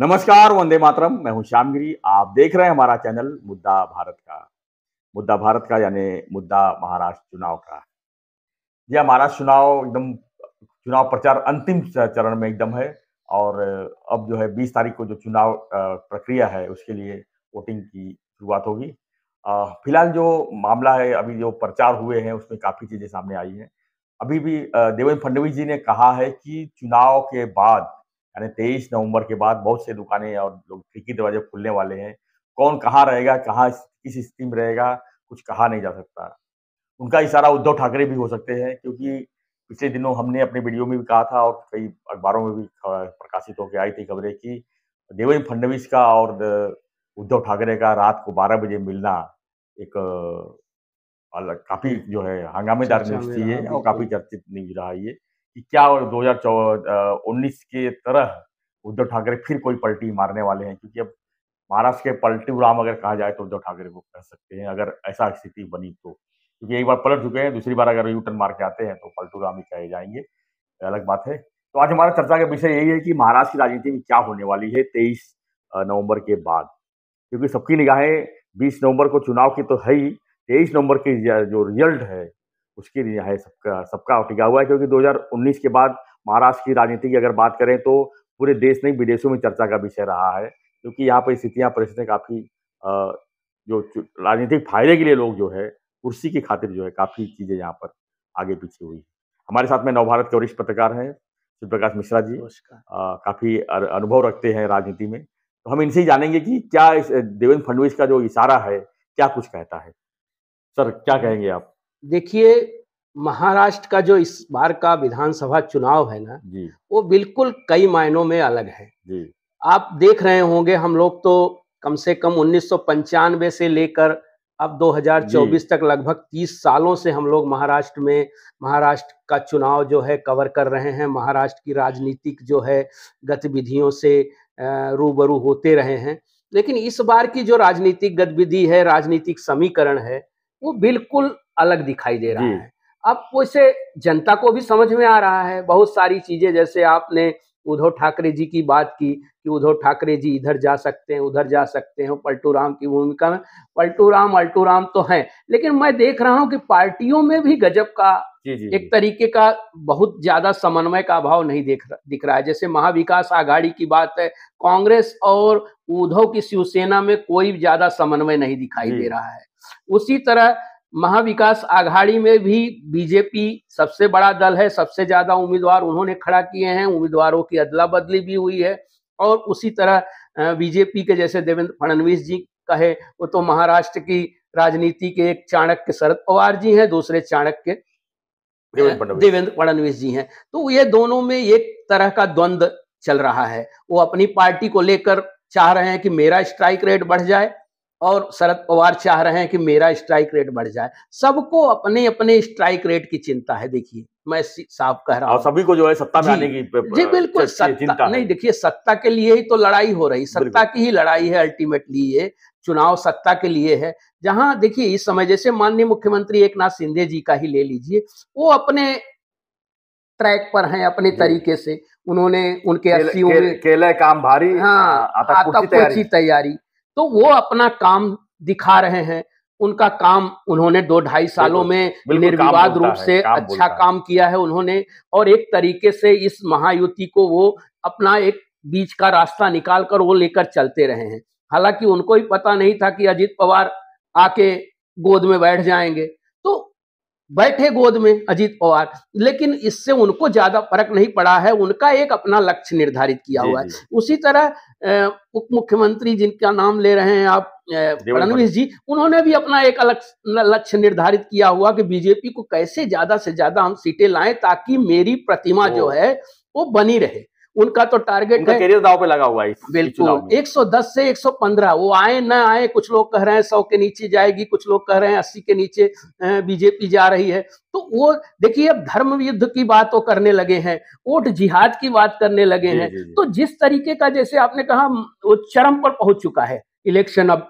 नमस्कार वंदे मातरम मैं हूं श्यामगिरी आप देख रहे हैं हमारा चैनल मुद्दा भारत का मुद्दा भारत का यानी मुद्दा महाराष्ट्र चुनाव का यह महाराष्ट्र चुनाव एकदम चुनाव प्रचार अंतिम चरण में एकदम है और अब जो है 20 तारीख को जो चुनाव प्रक्रिया है उसके लिए वोटिंग की शुरुआत होगी फिलहाल जो मामला है अभी जो प्रचार हुए हैं उसमें काफ़ी चीज़ें सामने आई हैं अभी भी देवेंद्र फडणवीस जी ने कहा है कि चुनाव के बाद यानी तेईस नवंबर के बाद बहुत से दुकानें और लोग खिड़की दरवाजे खुलने वाले हैं कौन कहाँ रहेगा कहाँ किस स्थिति में रहेगा कुछ कहा नहीं जा सकता उनका इशारा उद्धव ठाकरे भी हो सकते हैं क्योंकि पिछले दिनों हमने अपने वीडियो में भी कहा था और कई अखबारों में भी प्रकाशित होकर आई थी खबरें कि देवेंद्र फडणवीस का और उद्धव ठाकरे का रात को 12 बजे मिलना एक अलग काफी जो है हंगामेदार न्यूज थी ये और काफी चर्चित न्यूज रहा ये कि क्या दो हजार उन्नीस के तरह उद्धव ठाकरे फिर कोई पलटी मारने वाले हैं क्योंकि अब महाराष्ट्र के पलटू राम अगर कहा जाए तो उद्धव ठाकरे को कह सकते हैं अगर ऐसा स्थिति बनी तो क्योंकि एक बार पलट चुके हैं दूसरी बार अगर यू टर्न मार के आते हैं तो पलटू राम ही कहे जाएंगे अलग बात है तो आज हमारा चर्चा का विषय यही है कि महाराष्ट्र की राजनीति में क्या होने वाली है तेईस नवंबर के बाद क्योंकि सबकी निगाहें बीस नवंबर को चुनाव की तो है ही तेईस नवंबर की जो रिजल्ट है उसके लिए है सबका सबका टिका हुआ है क्योंकि 2019 के बाद महाराष्ट्र की राजनीति की अगर बात करें तो पूरे देश नहीं विदेशों में चर्चा का विषय रहा है क्योंकि यहाँ पर स्थितियाँ परिस्थितियाँ काफ़ी जो राजनीतिक फायदे के लिए लोग जो है कुर्सी की खातिर जो है काफ़ी चीज़ें यहाँ पर आगे पीछे हुई हमारे साथ में नवभारत के वरिष्ठ पत्रकार हैं शिव प्रकाश मिश्रा जी काफ़ी अनुभव रखते हैं राजनीति में तो हम इनसे ही जानेंगे कि क्या देवेंद्र फडणवीस का जो इशारा है क्या कुछ कहता है सर क्या कहेंगे आप देखिए महाराष्ट्र का जो इस बार का विधानसभा चुनाव है ना वो बिल्कुल कई मायनों में अलग है आप देख रहे होंगे हम लोग तो कम से कम उन्नीस से लेकर अब 2024 तक लगभग 30 सालों से हम लोग महाराष्ट्र में महाराष्ट्र का चुनाव जो है कवर कर रहे हैं महाराष्ट्र की राजनीतिक जो है गतिविधियों से रूबरू होते रहे हैं लेकिन इस बार की जो राजनीतिक गतिविधि है राजनीतिक समीकरण है वो बिल्कुल अलग दिखाई दे रहा है अब उसे जनता को भी समझ में आ रहा है बहुत सारी चीजें जैसे आपने उद्धव ठाकरे जी की बात की कि उद्धव ठाकरे जी इधर जा सकते हैं उधर जा सकते हैं पलटू राम की भूमिका में पलटू राम अल्टू राम तो हैं लेकिन मैं देख रहा हूं कि पार्टियों में भी गजब का जी जी एक तरीके का बहुत ज्यादा समन्वय का अभाव नहीं देख रहा दिख रहा है जैसे महाविकास आघाड़ी की बात है कांग्रेस और उद्धव की शिवसेना में कोई ज्यादा समन्वय नहीं दिखाई दे रहा है उसी तरह महाविकास आघाड़ी में भी बीजेपी सबसे बड़ा दल है सबसे ज्यादा उम्मीदवार उन्होंने खड़ा किए हैं उम्मीदवारों की अदला बदली भी हुई है और उसी तरह बीजेपी के जैसे देवेंद्र फडणवीस जी कहे वो तो महाराष्ट्र की राजनीति के एक चाणक्य शरद पवार जी हैं दूसरे चाणक्य देवेंद्र फडणवीस जी हैं तो ये दोनों में एक तरह का द्वंद्व चल रहा है वो अपनी पार्टी को लेकर चाह रहे हैं कि मेरा स्ट्राइक रेट बढ़ जाए और शरद पवार चाह रहे हैं कि मेरा स्ट्राइक रेट बढ़ जाए सबको अपने अपने स्ट्राइक रेट की चिंता है देखिए मैं साफ कह रहा हूँ सभी को जो है सत्ता में आने की जी बिल्कुल सत्ता नहीं देखिए सत्ता के लिए ही तो लड़ाई हो रही सत्ता की ही लड़ाई है अल्टीमेटली ये चुनाव सत्ता के लिए है जहां देखिए इस समय जैसे माननीय मुख्यमंत्री एक नाथ सिंधे जी का ही ले लीजिए वो अपने ट्रैक पर हैं अपने तरीके से उन्होंने उनके अस्सी केले, केले काम भारी हाँ तैयारी तो वो अपना काम दिखा रहे हैं उनका काम उन्होंने दो ढाई सालों में निर्विवाद रूप से काम अच्छा काम किया है उन्होंने और एक तरीके से इस महायुति को वो अपना एक बीच का रास्ता निकाल कर वो लेकर चलते रहे हैं हालांकि उनको ही पता नहीं था कि अजीत पवार आके गोद में बैठ जाएंगे बैठे गोद में अजीत पवार लेकिन इससे उनको ज्यादा फर्क नहीं पड़ा है उनका एक अपना लक्ष्य निर्धारित किया हुआ है उसी तरह उप मुख्यमंत्री जिनका नाम ले रहे हैं आप फडनवीस जी उन्होंने भी अपना एक अलग लक्ष्य निर्धारित किया हुआ कि बीजेपी को कैसे ज्यादा से ज्यादा हम सीटें लाएं ताकि मेरी प्रतिमा जो है वो बनी रहे उनका तो टारगेट है करियर दाव पे लगा हुआ है बिल्कुल 110 से 115 वो आए ना आए कुछ लोग कह रहे हैं सौ के नीचे जाएगी कुछ लोग कह रहे हैं अस्सी के नीचे बीजेपी जा रही है तो वो देखिए अब धर्म युद्ध की बात वो करने लगे हैं वोट जिहाद की बात करने लगे हैं तो जिस तरीके का जैसे आपने कहा वो चरम पर पहुंच चुका है इलेक्शन अब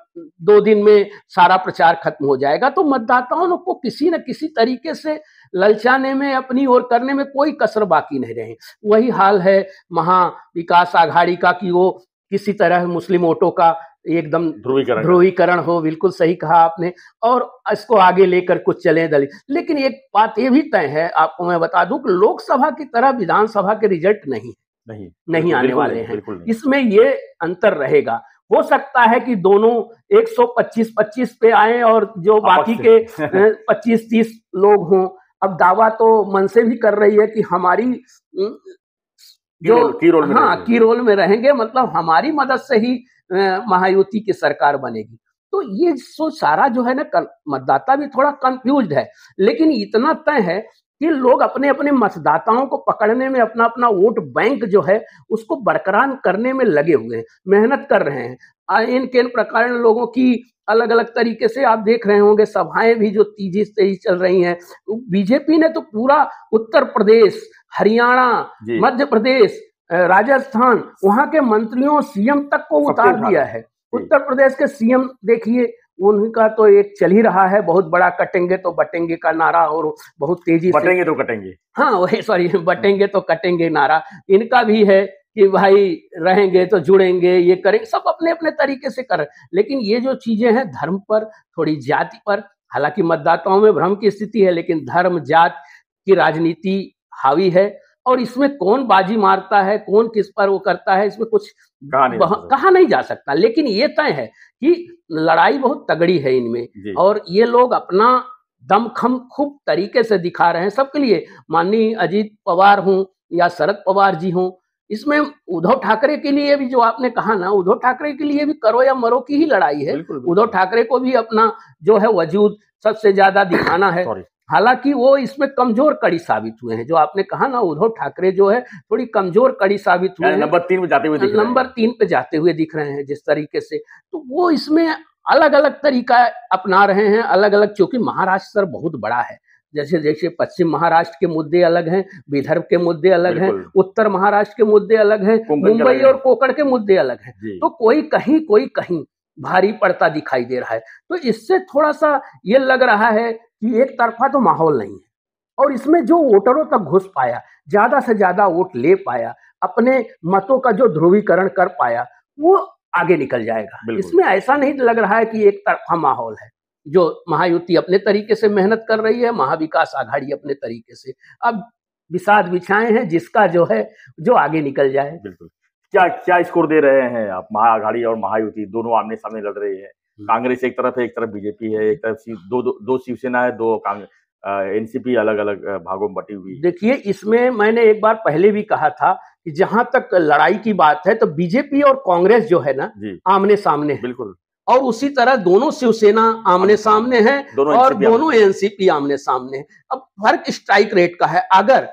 दो दिन में सारा प्रचार खत्म हो जाएगा तो मतदाताओं को किसी न किसी तरीके से ललचाने में अपनी ओर करने में कोई कसर बाकी नहीं रहे वही हाल है महा विकास आघाड़ी का कि वो किसी तरह मुस्लिम वोटों का एकदम ध्रुवीकरण ध्रुवीकरण हो बिल्कुल सही कहा आपने और इसको आगे लेकर कुछ चले दलित लेकिन एक बात ये भी तय है आपको मैं बता दूं कि लोकसभा की तरह विधानसभा के रिजल्ट नहीं नहीं नहीं आने वाले हैं इसमें ये अंतर रहेगा हो सकता है कि दोनों 125 25 पे आए और जो बाकी के 25 30 लोग हों अब दावा तो मन से भी कर रही है कि हमारी जो रोल, की में हाँ रोल में रहेंगे मतलब हमारी मदद से ही महायुति की सरकार बनेगी तो ये सो सारा जो है ना मतदाता भी थोड़ा कंफ्यूज है लेकिन इतना तय है कि लोग अपने अपने मतदाताओं को पकड़ने में अपना अपना वोट बैंक जो है उसको बरकरार करने में लगे हुए हैं मेहनत कर रहे हैं इन केन प्रकार लोगों की अलग अलग तरीके से आप देख रहे होंगे सभाएं भी जो तेजी से ही चल रही हैं बीजेपी ने तो पूरा उत्तर प्रदेश हरियाणा मध्य प्रदेश राजस्थान वहां के मंत्रियों सीएम तक को उतार दिया है उत्तर प्रदेश के सीएम देखिए उनका तो एक चल ही रहा है बहुत बड़ा कटेंगे तो बटेंगे का नारा और बहुत तेजी बटेंगे तो कटेंगे हाँ वही सॉरी बटेंगे तो कटेंगे नारा इनका भी है कि भाई रहेंगे तो जुड़ेंगे ये करेंगे सब अपने अपने तरीके से कर लेकिन ये जो चीजें हैं धर्म पर थोड़ी जाति पर हालांकि मतदाताओं में भ्रम की स्थिति है लेकिन धर्म जात की राजनीति हावी है और इसमें कौन बाजी मारता है कौन किस पर वो करता है इसमें कुछ कहा नहीं, जा सकता लेकिन ये तय है कि लड़ाई बहुत तगड़ी है इनमें और ये लोग अपना दमखम खूब तरीके से दिखा रहे हैं सबके लिए माननीय अजीत पवार हों या शरद पवार जी हों इसमें उद्धव ठाकरे के लिए भी जो आपने कहा ना उद्धव ठाकरे के लिए भी करो या मरो की ही लड़ाई है उद्धव ठाकरे को भी अपना जो है वजूद सबसे ज्यादा दिखाना है हालांकि वो इसमें कमजोर कड़ी साबित हुए हैं जो आपने कहा ना उद्धव ठाकरे जो है थोड़ी कमजोर कड़ी साबित हुए नंबर तीन पे जाते हुए नंबर तीन पे जाते हुए दिख रहे हैं जिस तरीके से तो वो इसमें अलग अलग तरीका अपना रहे हैं अलग अलग क्योंकि महाराष्ट्र सर बहुत बड़ा है जैसे जैसे पश्चिम महाराष्ट्र के मुद्दे अलग हैं विदर्भ के मुद्दे अलग हैं उत्तर महाराष्ट्र के मुद्दे अलग हैं मुंबई और कोकण के मुद्दे अलग हैं तो कोई कहीं कोई कहीं भारी पड़ता दिखाई दे रहा है तो इससे थोड़ा सा ये लग रहा है कि एक तरफा तो माहौल नहीं है और इसमें जो वोटरों तक घुस पाया ज़्यादा से ज़्यादा वोट ले पाया अपने मतों का जो ध्रुवीकरण कर पाया वो आगे निकल जाएगा इसमें ऐसा नहीं लग रहा है कि एक तरफा माहौल है जो महायुति अपने तरीके से मेहनत कर रही है महाविकास आघाड़ी अपने तरीके से अब विषाद बिछाए हैं जिसका जो है जो आगे निकल जाए बिल्कुल क्या क्या स्कोर दे रहे हैं आप महाआघाड़ी और महायुति दोनों आमने सामने लड़ रही है हम्म। कांग्रेस एक तरफ है एक तरफ बीजेपी है एक तरफ दो दो, शिवसेना है दो एनसीपी अलग अलग भागों में बटी हुई देखिए इसमें मैंने एक बार पहले भी कहा था कि जहां तक लड़ाई की बात है तो बीजेपी और कांग्रेस जो है ना आमने सामने है। बिल्कुल और उसी तरह दोनों शिवसेना आमने सामने है दोनों और दोनों एनसीपी आमने सामने है अब फर्क स्ट्राइक रेट का है अगर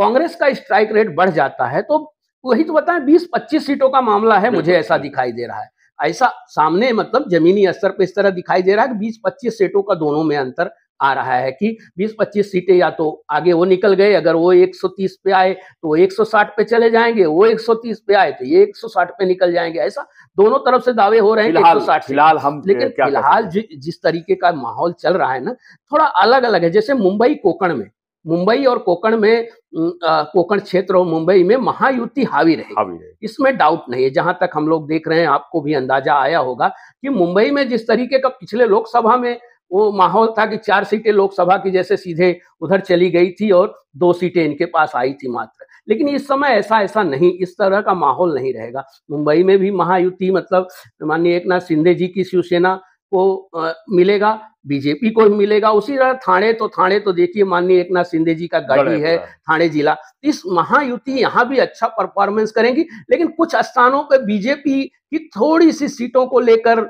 कांग्रेस का स्ट्राइक रेट बढ़ जाता है तो वही तो बताएं बीस पच्चीस सीटों का मामला है मुझे ऐसा दिखाई दे रहा है ऐसा सामने मतलब जमीनी स्तर पर इस तरह दिखाई दे रहा है कि बीस पच्चीस सीटों का दोनों में अंतर आ रहा है कि 20-25 सीटें या तो आगे वो निकल गए अगर वो 130 पे आए तो वो 160 पे चले जाएंगे वो 130 पे आए तो ये 160 पे निकल जाएंगे ऐसा दोनों तरफ से दावे हो रहे हैं फिलहाल फिलहाल हम लेकिन फिलहाल जिस तरीके का माहौल चल रहा है ना थोड़ा अलग अलग है जैसे मुंबई कोकण में मुंबई और कोकण में कोकण क्षेत्र और मुंबई में महायुति हावी हावी रहे। इसमें डाउट नहीं है जहां तक हम लोग देख रहे हैं आपको भी अंदाजा आया होगा कि मुंबई में जिस तरीके का पिछले लोकसभा में वो माहौल था कि चार सीटें लोकसभा की जैसे सीधे उधर चली गई थी और दो सीटें इनके पास आई थी मात्र लेकिन इस समय ऐसा ऐसा नहीं इस तरह का माहौल नहीं रहेगा मुंबई में भी महायुति मतलब माननीय एक नाथ शिंदे जी की शिवसेना को मिलेगा बीजेपी को मिलेगा उसी तरह थाने तो थाने तो देखिए माननीय एक नाथ शिंदे जी का गाड़ी है थाने जिला इस महायुति यहाँ भी अच्छा परफॉर्मेंस करेंगी लेकिन कुछ स्थानों पर बीजेपी की थोड़ी सी सीटों को लेकर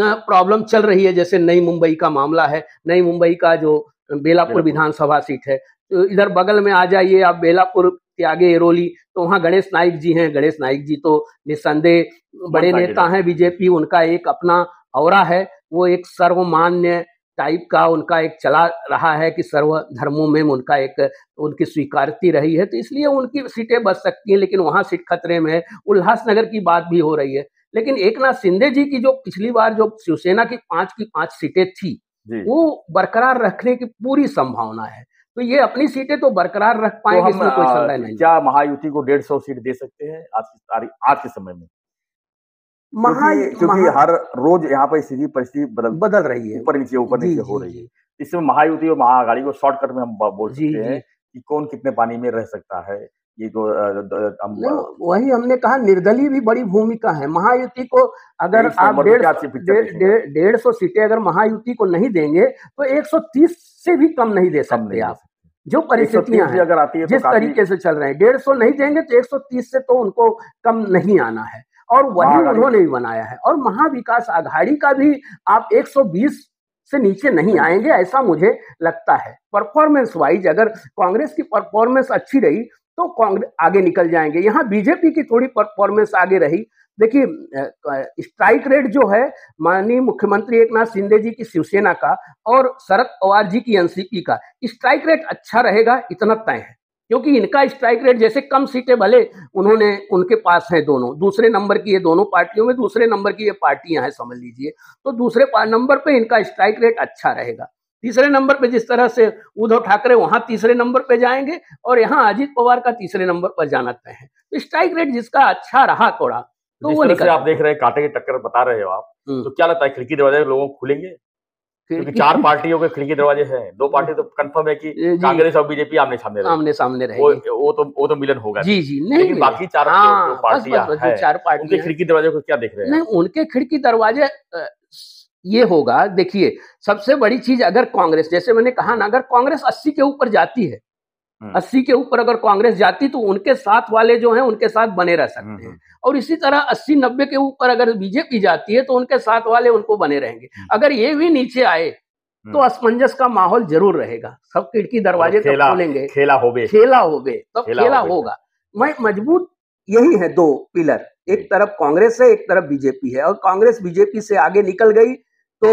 प्रॉब्लम चल रही है जैसे नई मुंबई का मामला है नई मुंबई का जो बेलापुर विधानसभा सीट है तो इधर बगल में आ जाइए आप बेलापुर के आगे एरोली तो वहाँ गणेश नाइक जी हैं गणेश नाइक जी तो निस्संदेह बड़े नेता हैं बीजेपी उनका एक अपना और है वो एक सर्वमान्य टाइप का उनका एक चला रहा है कि सर्व धर्मों में उनका एक उनकी स्वीकारती रही है तो इसलिए उनकी सीटें बच सकती हैं लेकिन वहाँ सीट खतरे में है उल्लासनगर की बात भी हो रही है लेकिन एक नाथ सिंधे जी की जो पिछली बार जो शिवसेना की पांच की पांच सीटें थी वो बरकरार रखने की पूरी संभावना है तो ये अपनी सीटें तो बरकरार रख तो पाएंगे तो इसमें कोई संदेह नहीं क्या महायुति को डेढ़ सौ सीट दे सकते हैं आज आज के समय में महा क्योंकि हर रोज यहाँ पर स्थिति परिस्थिति बदल बदल रही है ऊपर नीचे ऊपर नीचे हो रही है इसमें महायुति और महाआघाड़ी को शॉर्टकट में हम बोल सकते हैं कि कौन कितने पानी में रह सकता है ये तो हम वही हमने कहा निर्दलीय भी बड़ी भूमिका है महायुति को अगर आप तो डेढ़ डेढ़ सौ सीटें अगर महायुति को नहीं देंगे तो 130 से भी कम नहीं दे सकते आप जो परिस्थितियां हैं अगर आती है तो जिस तरीके से चल रहे हैं डेढ़ सौ नहीं देंगे तो 130 से तो उनको कम नहीं आना है और वही उन्होंने भी बनाया है और महाविकास आघाड़ी का भी आप 120 से नीचे नहीं हम्म। आएंगे ऐसा मुझे लगता है परफॉर्मेंस वाइज अगर कांग्रेस की परफॉर्मेंस अच्छी रही तो कांग्रेस आगे निकल जाएंगे यहाँ बीजेपी की थोड़ी परफॉर्मेंस आगे रही देखिए स्ट्राइक रेट जो है माननीय मुख्यमंत्री एक नाथ शिंदे जी की शिवसेना का और शरद पवार जी की एनसीपी का स्ट्राइक रेट अच्छा रहेगा इतना तय है क्योंकि इनका स्ट्राइक रेट जैसे कम सीटें भले उन्होंने उनके पास हैं दोनों दूसरे नंबर की ये दोनों पार्टियों में दूसरे नंबर की ये पार्टियां हैं समझ लीजिए तो दूसरे नंबर पे इनका स्ट्राइक रेट अच्छा रहेगा तीसरे नंबर पे जिस तरह से उद्धव ठाकरे वहां तीसरे नंबर पे जाएंगे और यहाँ अजीत पवार का तीसरे नंबर पर जाना तय है तो स्ट्राइक रेट जिसका अच्छा रहा थोड़ा तो वो आप देख रहे हैं कांटे की टक्कर बता रहे हो आप हम्म। तो क्या लगता है खिड़की दरवाजे लोगों खुलेंगे चार पार्टियों के खिड़की दरवाजे हैं दो पार्टी तो कंफर्म है कि कांग्रेस और बीजेपी आमने सामने आमने सामने रहे वो, वो तो वो तो मिलन होगा जी जी नहीं लेकिन बाकी चार हाँ, तो पार्टियां है, चार पार्टी उनके खिड़की दरवाजे को क्या देख रहे हैं नहीं उनके खिड़की दरवाजे ये होगा देखिए सबसे बड़ी चीज अगर कांग्रेस जैसे मैंने कहा ना अगर कांग्रेस अस्सी के ऊपर जाती है हम्म। अस्सी के ऊपर अगर कांग्रेस जाती तो उनके साथ वाले जो हैं उनके साथ बने रह सकते हम्म, हैं हम्म। और इसी तरह अस्सी नब्बे के ऊपर अगर बीजेपी जाती है तो उनके साथ वाले उनको बने रहेंगे अगर ये भी नीचे आए तो असमंजस का माहौल जरूर रहेगा सब खिड़की मतलब दरवाजे तब खोलेंगे खेला होगे खेला होगे तब खेला होगा मैं मजबूत यही है दो पिलर एक तरफ कांग्रेस है एक तरफ बीजेपी है और कांग्रेस बीजेपी से आगे निकल गई तो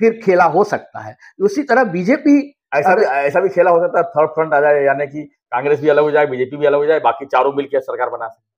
फिर खेला हो सकता है उसी तरह बीजेपी ऐसा भी ऐसा भी खेला हो सकता है थर्ड फ्रंट आ जाए यानी कि कांग्रेस भी अलग हो जाए बीजेपी भी अलग हो जाए बाकी चारों मिलकर सरकार बना सके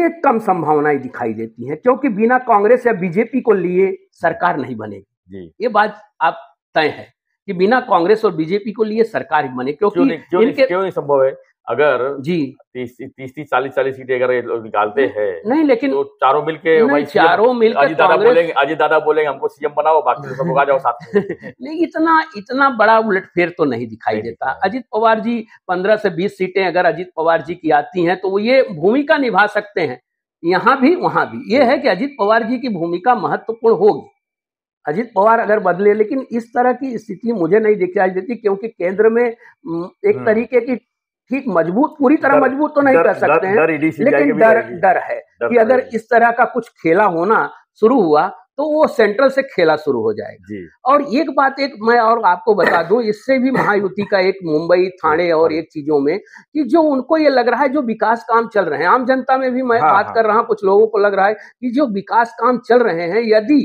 ये कम संभावनाएं दिखाई देती हैं क्योंकि बिना कांग्रेस या बीजेपी को लिए सरकार नहीं बनेगी ये बात आप तय है कि बिना कांग्रेस और बीजेपी को लिए सरकार ही बने क्योंकि क्यों नहीं, क्यों इनके क्यों नहीं संभव है अगर जी तीस तीस तीस चालीस चालीस सीटें अगर निकालते हैं नहीं लेकिन तो चारों मिलके भाई चारों मिल अजीत दादा बोलेंगे अजीत दादा बोलेंगे हमको सीएम बनाओ बाकी तो सबको आ जाओ साथ में नहीं इतना इतना बड़ा उलटफेर तो नहीं दिखाई नहीं देता अजीत पवार जी पंद्रह से बीस सीटें अगर अजीत पवार जी की आती हैं तो वो ये भूमिका निभा सकते हैं यहाँ भी वहां भी ये है कि अजीत पवार जी की भूमिका महत्वपूर्ण होगी अजीत पवार अगर बदले लेकिन इस तरह की स्थिति मुझे नहीं दिखाई देती क्योंकि केंद्र में एक हम्म। तरीके की ठीक मजबूत पूरी तरह मजबूत तो नहीं कर सकते हैं लेकिन डर डर है कि अगर इस तरह का कुछ खेला होना शुरू हुआ तो वो सेंट्रल से खेला शुरू हो जाएगा और एक बात एक मैं और आपको बता दूं इससे भी महायुति का एक मुंबई थाने हाँ। और एक चीजों में कि जो उनको ये लग रहा है जो विकास काम चल रहे हैं आम जनता में भी मैं हाँ, बात हाँ, कर रहा हूं कुछ लोगों को लग रहा है कि जो विकास काम चल रहे हैं यदि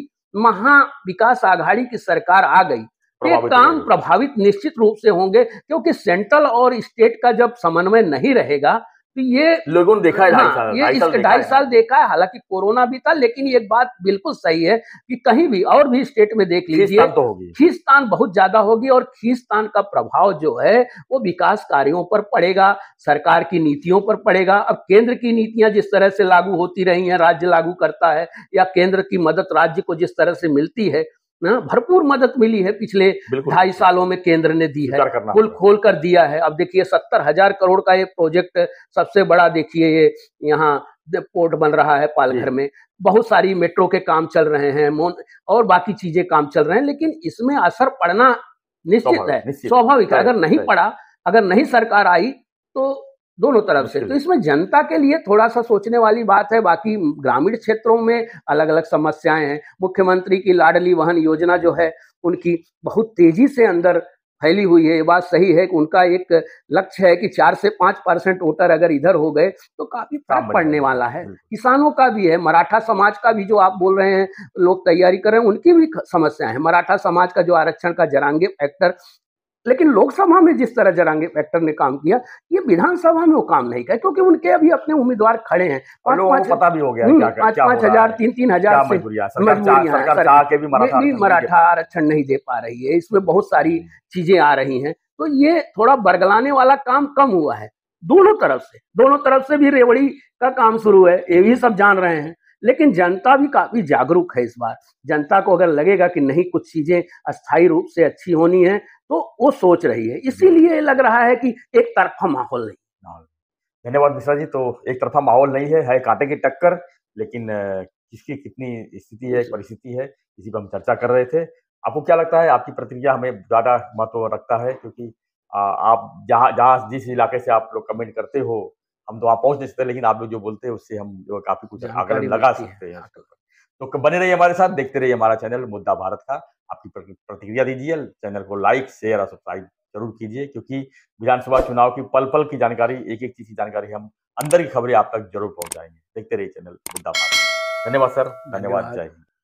महा विकास आघाड़ी की सरकार आ गई तो ये काम प्रभावित निश्चित रूप से होंगे क्योंकि सेंट्रल और स्टेट का जब समन्वय नहीं रहेगा तो ये लोगों ने देखा है हाँ, ये इसके ढाई साल देखा है हालांकि कोरोना भी था लेकिन एक बात बिल्कुल सही है कि कहीं भी और भी स्टेट में देख लीजिए तो खींचतान बहुत ज्यादा होगी और खींचतान का प्रभाव जो है वो विकास कार्यों पर पड़ेगा सरकार की नीतियों पर पड़ेगा अब केंद्र की नीतियां जिस तरह से लागू होती रही हैं राज्य लागू करता है या केंद्र की मदद राज्य को जिस तरह से मिलती है ना भरपूर मदद मिली है पिछले ढाई सालों में केंद्र ने दी है पुल खोल कर दिया है अब देखिए सत्तर हजार करोड़ का ये प्रोजेक्ट सबसे बड़ा देखिए ये यहाँ पोर्ट बन रहा है पालघर में बहुत सारी मेट्रो के काम चल रहे हैं और बाकी चीजें काम चल रहे हैं लेकिन इसमें असर पड़ना निश्चित है स्वाभाविक है अगर नहीं पड़ा अगर नहीं सरकार आई तो दोनों तरफ से अच्छा। तो इसमें जनता के लिए थोड़ा सा सोचने वाली बात है बाकी ग्रामीण क्षेत्रों में अलग अलग समस्याएं हैं मुख्यमंत्री की लाडली वहन योजना जो है उनकी बहुत तेजी से अंदर फैली हुई है ये बात सही है कि उनका एक लक्ष्य है कि चार से पांच परसेंट वोटर अगर इधर हो गए तो काफी फर्क पड़ने वाला है किसानों का भी है मराठा समाज का भी जो आप बोल रहे हैं लोग तैयारी कर रहे हैं उनकी भी समस्या है मराठा समाज का जो आरक्षण का जरांगे फैक्टर लेकिन लोकसभा में जिस तरह जरांगे फैक्टर ने काम किया ये विधानसभा में वो काम नहीं किया क्योंकि उनके अभी अपने उम्मीदवार खड़े हैं पांच पता भी हो गया हम्म, हजार तीन तीन हजार मराठा आरक्षण नहीं दे पा रही है इसमें बहुत सारी चीजें आ रही हैं तो ये थोड़ा बरगलाने वाला काम कम हुआ है दोनों तरफ से दोनों तरफ से भी रेवड़ी का काम शुरू है ये भी सब जान रहे हैं लेकिन जनता भी काफी जागरूक है इस बार जनता को अगर लगेगा कि नहीं कुछ चीजें अस्थायी रूप से अच्छी होनी है तो वो सोच रही है इसीलिए लग रहा है कि एक तरफा माहौल नहीं धन्यवाद मिश्रा जी तो एक तरफा माहौल नहीं है है कांटे की टक्कर लेकिन किसकी कितनी स्थिति है परिस्थिति है इसी पर हम चर्चा कर रहे थे आपको क्या लगता है आपकी प्रतिक्रिया हमें ज़्यादा महत्व रखता है क्योंकि आप जहाँ जहाँ जिस इलाके से आप लोग कमेंट करते हो हम तो वहाँ पहुँच नहीं सकते लेकिन आप लोग जो बोलते हैं उससे हम जो काफ़ी कुछ आकलन लगा सकते हैं तो बने रहिए हमारे साथ देखते रहिए हमारा चैनल मुद्दा भारत का आपकी प्रतिक्रिया दीजिए चैनल को लाइक शेयर और सब्सक्राइब जरूर कीजिए क्योंकि विधानसभा चुनाव की पल पल की जानकारी एक एक चीज की जानकारी हम अंदर की खबरें आप तक जरूर पहुंचाएंगे देखते रहिए चैनल मुद्दा भारत धन्यवाद सर धन्यवाद जय हिंद